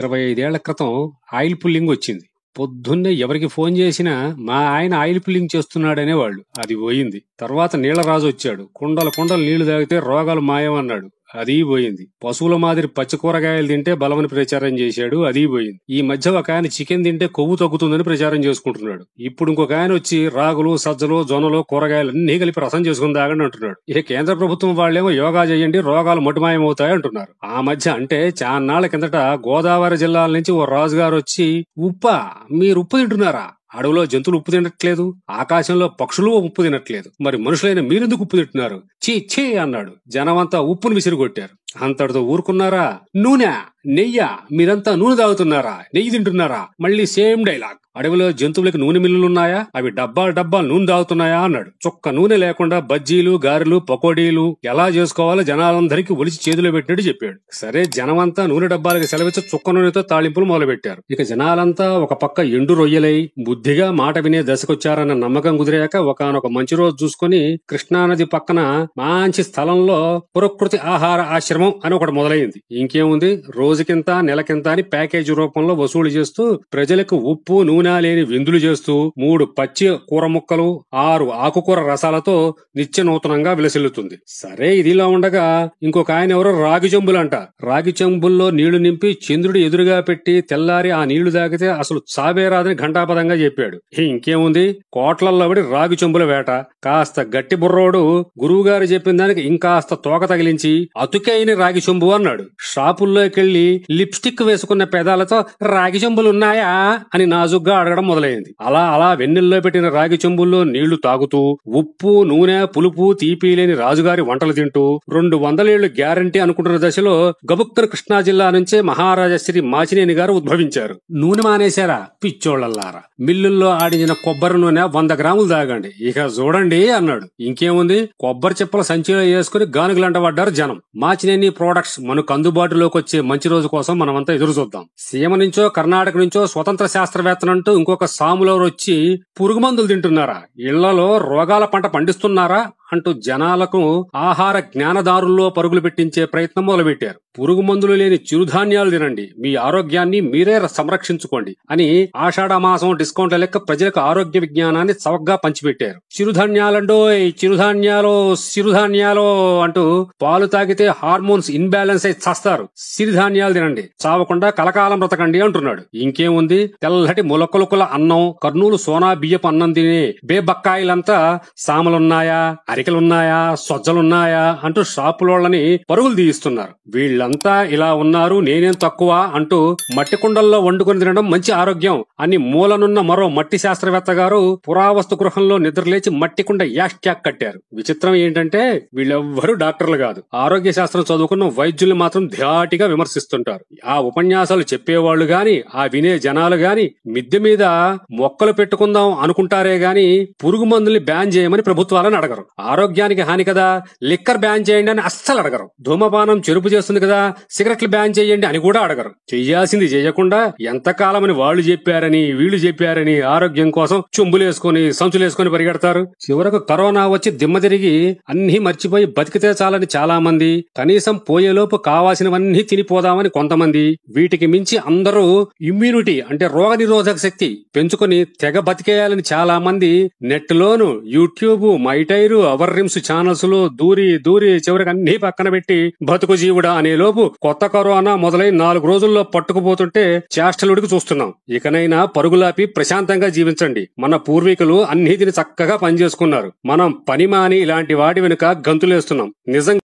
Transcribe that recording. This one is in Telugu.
ఇరవై ఐదేళ్ల క్రితం ఆయిల్ పుల్లింగ్ వచ్చింది పొద్దున్నే ఎవరికి ఫోన్ చేసినా మా ఆయన ఆయిల్ పుల్లింగ్ చేస్తున్నాడనే వాళ్ళు అది పోయింది తర్వాత నీళ్లరాజు వచ్చాడు కుండల కుండలు నీళ్లు తాగితే రోగాలు మాయమన్నాడు అది పోయింది పశువుల మాదిరి పచ్చి కూరగాయలు తింటే బలమని ప్రచారం చేశాడు అది పోయింది ఈ మధ్య ఒక ఆయన చికెన్ తింటే కొవ్వు తగ్గుతుందని ప్రచారం చేసుకుంటున్నాడు ఇప్పుడు ఇంకొక ఆయన వచ్చి రాగులు సజ్జలు జొన్నలు కూరగాయలు అన్ని కలిపి రసం చేసుకుని తాగండి అంటున్నాడు ఇక కేంద్ర ప్రభుత్వం వాళ్ళేమో యోగా చేయండి రోగాలు మటుమాయమవుతాయి అంటున్నారు ఆ మధ్య అంటే చాన్నాళ్ల కిందట గోదావరి జిల్లాల నుంచి ఓ రాజుగారు వచ్చి ఉప్ప మీరు ఉప్పు తింటున్నారా అడవిలో జంతువులు ఉప్పు తినట్లేదు ఆకాశంలో పక్షులు ఉప్పు తినట్లేదు మరి మనుషులైన మీరెందుకు ఉప్పు తింటున్నారు చీ చీ అన్నాడు జనమంతా ఉప్పును విసిరిగొట్టారు అంతటితో ఊరుకున్నారా నూనె నెయ్య మీరంతా నూనె తాగుతున్నారా నెయ్యి తింటున్నారా మళ్ళీ సేమ్ డైలాగ్ అడవిలో జంతువులకు నూనె మిల్లులున్నాయా అవి డబ్బాలు డబ్బాలు నూనె తాగుతున్నాయా అన్నాడు చొక్క నూనె లేకుండా బజ్జీలు గారెలు పకోడీలు ఎలా చేసుకోవాలో జనాలందరికీ ఒలిచి చేతిలో పెట్టినట్టు చెప్పాడు సరే జనమంతా నూనె డబ్బాలకు సెలవిచ్చి చుక్క నూనెతో తాళింపులు మొదలుపెట్టారు ఇక జనాలంతా ఒక పక్క ఎండు రొయ్యలై బుద్ధిగా మాట వినే దశకొచ్చారన్న నమ్మకం కుదిరాక ఒకనొక మంచి రోజు చూసుకుని కృష్ణానది పక్కన మంచి స్థలంలో ప్రకృతి ఆహార ఆశ్రమం అని ఒకటి మొదలైంది ఇంకేముంది రోజు రోజుకింత నెలకింత అని ప్యాకేజీ రూపంలో వసూలు చేస్తూ ప్రజలకు ఉప్పు నూనె లేని విందులు చేస్తూ మూడు పచ్చి కూర ముక్కలు ఆరు ఆకుకూర రసాలతో నిత్య నూతనంగా విలసిల్లుతుంది సరే ఇదిలా ఉండగా ఇంకొక ఆయన ఎవరో రాగి చెంబులంట రాగి చెంబుల్లో నీళ్లు నింపి చంద్రుడు ఎదురుగా పెట్టి తెల్లారి ఆ నీళ్లు తాగితే అసలు చావే రాదని ఘంటాపదంగా చెప్పాడు ఇంకేముంది కోట్లల్లో రాగి చెంబుల వేట కాస్త గట్టి బుర్రోడు గురువుగారు చెప్పిన దానికి ఇంకాస్త తోక తగిలించి అతుకైన రాగి చెంబు అన్నాడు షాపుల్లోకెళ్లి చూసి లిప్స్టిక్ వేసుకున్న పెదాలతో రాగి చెంబులున్నాయా అని నాజుగ్గా అడగడం మొదలైంది అలా అలా వెన్నెల్లో పెట్టిన రాగి చెంబుల్లో నీళ్లు తాగుతూ ఉప్పు నూనె పులుపు తీపి లేని రాజుగారి వంటలు తింటూ రెండు వందల ఏళ్లు గ్యారంటీ అనుకుంటున్న దశలో గబుక్కర్ కృష్ణా జిల్లా నుంచే మహారాజా శ్రీ మాచినేని గారు ఉద్భవించారు నూనె మానేశారా పిచ్చోళ్లల్లారా మిల్లుల్లో ఆడించిన కొబ్బరి నూనె వంద గ్రాములు తాగండి ఇక చూడండి అన్నాడు ఇంకేముంది కొబ్బరి చెప్పల సంచిలో వేసుకుని గానుగులంట పడ్డారు జనం మాచినేని ప్రొడక్ట్స్ మనకు అందుబాటులోకి వచ్చే మంచి రోజు కోసం మనమంతా ఎదురు చూద్దాం సీమ నుంచో కర్ణాటక నుంచో స్వతంత్ర అంటూ ఇంకొక సాములవరు వచ్చి పురుగు మందులు తింటున్నారా ఇళ్లలో రోగాల పంట పండిస్తున్నారా అంటూ జనాలకు ఆహార జ్ఞానదారుల్లో పరుగులు పెట్టించే ప్రయత్నం మొదలుపెట్టారు పురుగు మందులు లేని చిరుధాన్యాలు తినండి మీ ఆరోగ్యాన్ని మీరే సంరక్షించుకోండి అని ఆషాఢ మాసం డిస్కౌంట్ల లెక్క ప్రజలకు ఆరోగ్య విజ్ఞానాన్ని చవగ్గా పంచిపెట్టారు చిరుధాన్యాలండో చిరుధాన్యాలు సిరుధాన్యాలు అంటూ పాలు తాగితే హార్మోన్స్ ఇన్బ్యాలెన్స్ అయి చస్తారు సిరిధాన్యాలు ధాన్యాలు తినండి చావకుండా కలకాలం బ్రతకండి అంటున్నాడు ఇంకేముంది తెల్లటి ములకలుకుల అన్నం కర్నూలు సోనా బియ్యపు అన్నం తినే బేబక్కాయిలంతా సామలున్నాయా అరికలున్నాయా సొజ్జలున్నాయా అంటూ షాపులోళ్ళని పరుగులు తీయిస్తున్నారు వీళ్లంతా ఇలా ఉన్నారు నేనేం తక్కువ అంటూ మట్టి కుండల్లో వండుకొని తినడం మంచి ఆరోగ్యం అని మూలనున్న మరో మట్టి శాస్త్రవేత్త గారు పురావస్తు గృహంలో నిద్రలేచి మట్టి కుండ యాష్ట్యాక్ కట్టారు విచిత్రం ఏంటంటే వీళ్ళెవ్వరూ డాక్టర్లు కాదు ఆరోగ్య శాస్త్రం చదువుకున్న వైద్యుల్ని మాత్రం ధ్యాటిగా విమర్శిస్తారు చేస్తుంటారు ఆ ఉపన్యాసాలు చెప్పేవాళ్లు గాని ఆ వినే జనాలు గాని మిద్దె మీద మొక్కలు పెట్టుకుందాం అనుకుంటారే గాని పురుగు మందుల్ని బ్యాన్ చేయమని ప్రభుత్వాలను అడగరు ఆరోగ్యానికి హాని కదా లిక్కర్ బ్యాన్ చేయండి అని అస్సలు అడగరు ధూమపానం చెరుపు చేస్తుంది కదా సిగరెట్లు బ్యాన్ చేయండి అని కూడా అడగరు చెయ్యాల్సింది చేయకుండా ఎంతకాలమని వాళ్ళు చెప్పారని వీళ్ళు చెప్పారని ఆరోగ్యం కోసం సంచులు సంచులేసుకుని పరిగెడతారు చివరకు కరోనా వచ్చి దిమ్మ తిరిగి అన్ని మర్చిపోయి బతికితే చాలని చాలా మంది కనీసం పోయేలోపు కావాల్సినవన్నీ తినిపోదామని చేద్దామని కొంతమంది వీటికి మించి అందరూ ఇమ్యూనిటీ అంటే రోగ నిరోధక శక్తి పెంచుకుని తెగ బతికేయాలని చాలా మంది నెట్ లోను యూట్యూబ్ మైటైరు అవర్ రిమ్స్ ఛానల్స్ లో దూరి దూరి చివరికి అన్ని పక్కన పెట్టి బతుకు జీవుడా అనే లోపు కొత్త కరోనా మొదలై నాలుగు రోజుల్లో పట్టుకుపోతుంటే చేష్టలుడికి చూస్తున్నాం ఇకనైనా పరుగులాపి ప్రశాంతంగా జీవించండి మన పూర్వీకులు అన్నిటిని చక్కగా పనిచేసుకున్నారు మనం పని మాని ఇలాంటి వాటి వెనుక గంతులేస్తున్నాం నిజంగా